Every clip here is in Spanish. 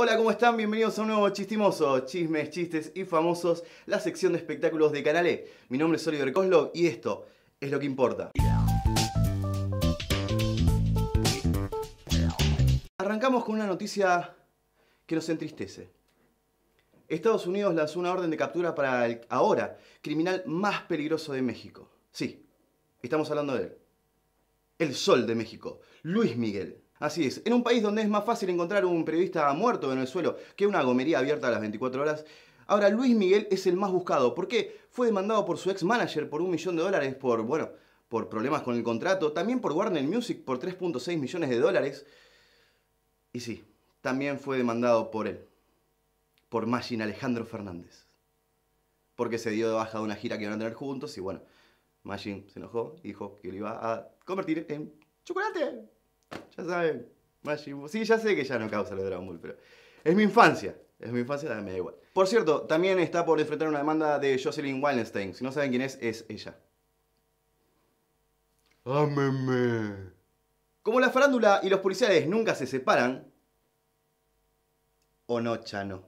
Hola, ¿cómo están? Bienvenidos a un nuevo Chistimoso, chismes, chistes y famosos, la sección de espectáculos de Canal e. Mi nombre es Oliver Coslov y esto es lo que importa. Arrancamos con una noticia que nos entristece. Estados Unidos lanzó una orden de captura para el ahora criminal más peligroso de México. Sí, estamos hablando de él. El sol de México, Luis Miguel. Así es, en un país donde es más fácil encontrar un periodista muerto en el suelo que una gomería abierta a las 24 horas, ahora Luis Miguel es el más buscado. ¿Por qué? Fue demandado por su ex manager por un millón de dólares por, bueno, por problemas con el contrato, también por Warner Music por 3.6 millones de dólares. Y sí, también fue demandado por él, por Machine Alejandro Fernández. Porque se dio de baja de una gira que iban a tener juntos y bueno, Machine se enojó y dijo que lo iba a convertir en chocolate. Ya saben, Majin Sí, ya sé que ya no causa lo de Dragon Ball, pero es mi infancia. Es mi infancia, me da igual. Por cierto, también está por enfrentar una demanda de Jocelyn Wallenstein. Si no saben quién es, es ella. Ámeme. Como la farándula y los policiales nunca se separan. ¿O no, Chano?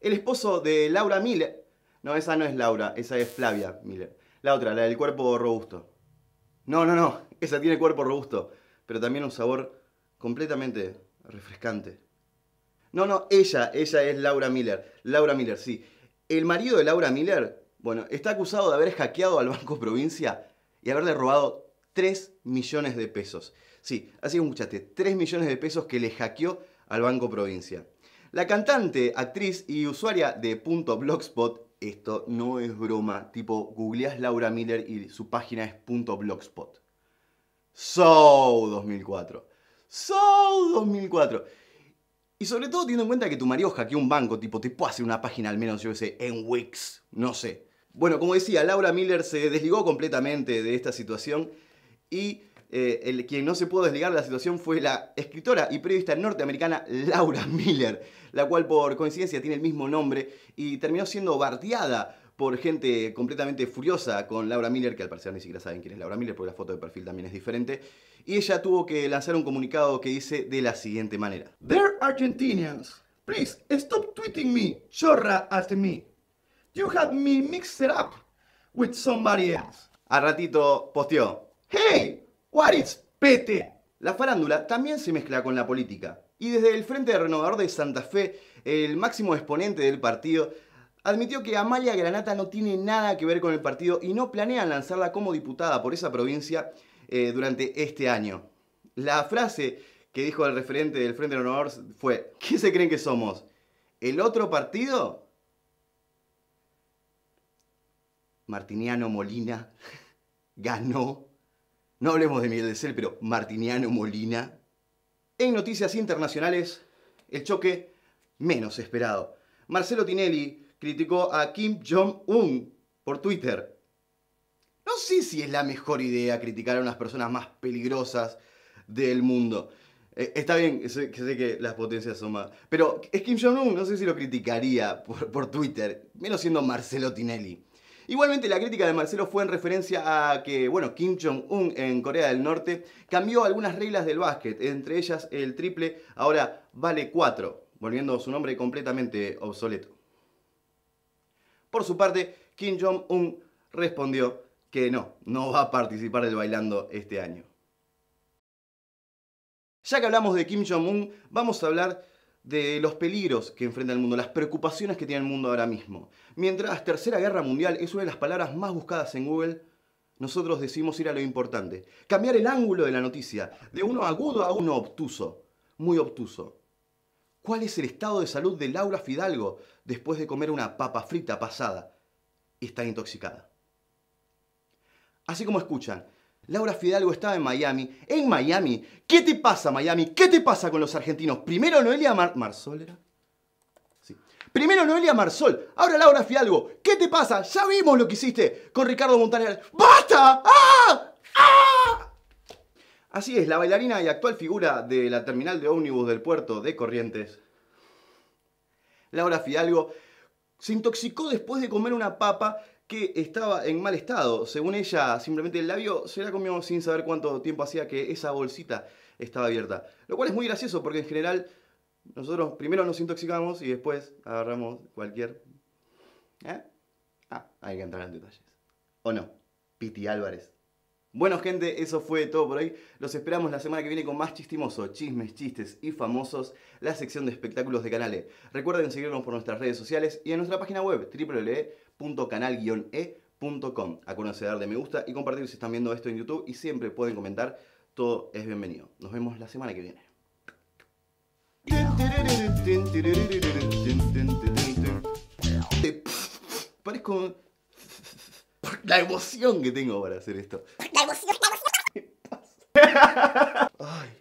El esposo de Laura Miller. No, esa no es Laura, esa es Flavia Miller. La otra, la del cuerpo robusto. No, no, no, esa tiene cuerpo robusto pero también un sabor completamente refrescante. No, no, ella, ella es Laura Miller. Laura Miller, sí. El marido de Laura Miller, bueno, está acusado de haber hackeado al Banco Provincia y haberle robado 3 millones de pesos. Sí, así que escuchaste, 3 millones de pesos que le hackeó al Banco Provincia. La cantante, actriz y usuaria de punto .blogspot, esto no es broma, tipo googleás Laura Miller y su página es punto .blogspot. So 2004. So 2004. Y sobre todo teniendo en cuenta que tu marioja hackeó un banco, tipo, te puede hacer una página al menos, yo sé, en Wix, no sé. Bueno, como decía, Laura Miller se desligó completamente de esta situación y eh, el, quien no se pudo desligar de la situación fue la escritora y periodista norteamericana Laura Miller, la cual por coincidencia tiene el mismo nombre y terminó siendo bardeada por gente completamente furiosa con Laura Miller, que al parecer ni siquiera saben quién es Laura Miller, porque la foto de perfil también es diferente, y ella tuvo que lanzar un comunicado que dice de la siguiente manera. They're Argentinians. Please, stop tweeting me, chorra at me. You had me mixed up with somebody else. A ratito posteó. Hey, what is pete? La farándula también se mezcla con la política. Y desde el Frente Renovador de Santa Fe, el máximo exponente del partido admitió que Amalia Granata no tiene nada que ver con el partido y no planean lanzarla como diputada por esa provincia eh, durante este año. La frase que dijo el referente del Frente de Honor fue, ¿qué se creen que somos? ¿El otro partido? Martiniano Molina ganó. No hablemos de Miguel de Cel, pero Martiniano Molina. En noticias internacionales, el choque menos esperado. Marcelo Tinelli criticó a Kim Jong-un por Twitter. No sé si es la mejor idea criticar a unas personas más peligrosas del mundo. Eh, está bien, que sé, que las potencias son más. Pero es Kim Jong-un, no sé si lo criticaría por, Twitter, menos siendo Marcelo Tinelli. Igualmente la crítica de Marcelo fue en referencia a que, bueno, Kim Jong-un en Corea del Norte cambió algunas reglas del básquet, entre ellas el triple ahora vale 4, volviendo su nombre completamente obsoleto. Por su parte, Kim Jong-un respondió que no, no va a participar del bailando este año. Ya que hablamos de Kim Jong-un, vamos a hablar de los peligros que enfrenta el mundo, las preocupaciones que tiene el mundo ahora mismo. Mientras Tercera Guerra Mundial es una de las palabras más buscadas en Google, nosotros decimos ir a lo importante, cambiar el ángulo de la noticia, de uno agudo a uno obtuso, muy obtuso. ¿Cuál es el estado de salud de Laura Fidalgo después de comer una papa frita pasada? y Está intoxicada. Así como escuchan, Laura Fidalgo estaba en Miami. ¿En Miami? ¿Qué te pasa, Miami? ¿Qué te pasa con los argentinos? Primero Noelia Mar Marsol era. Sí. Primero Noelia Marsol, ahora Laura Fidalgo. ¿Qué te pasa? Ya vimos lo que hiciste con Ricardo Montaner. ¡Basta! ¡Ah! ¡Ah! Así es, la bailarina y actual figura de la terminal de ómnibus del puerto de Corrientes, Laura Fidalgo, se intoxicó después de comer una papa que estaba en mal estado. Según ella, simplemente el labio se la comió sin saber cuánto tiempo hacía que esa bolsita estaba abierta. Lo cual es muy gracioso porque en general nosotros primero nos intoxicamos y después agarramos cualquier... ¿eh? Ah, hay que entrar en detalles. ¿O no? Piti Álvarez. Bueno, gente, eso fue todo por hoy. Los esperamos la semana que viene con más chistimoso, chismes, chistes y famosos, la sección de espectáculos de Canale. Recuerden seguirnos por nuestras redes sociales y en nuestra página web www.canal-e.com. Acuérdense de darle me gusta y compartir si están viendo esto en YouTube y siempre pueden comentar. Todo es bienvenido. Nos vemos la semana que viene. Parezco La emoción que tengo para hacer esto. La emoción, la emoción. ¿Qué pasa? Ay.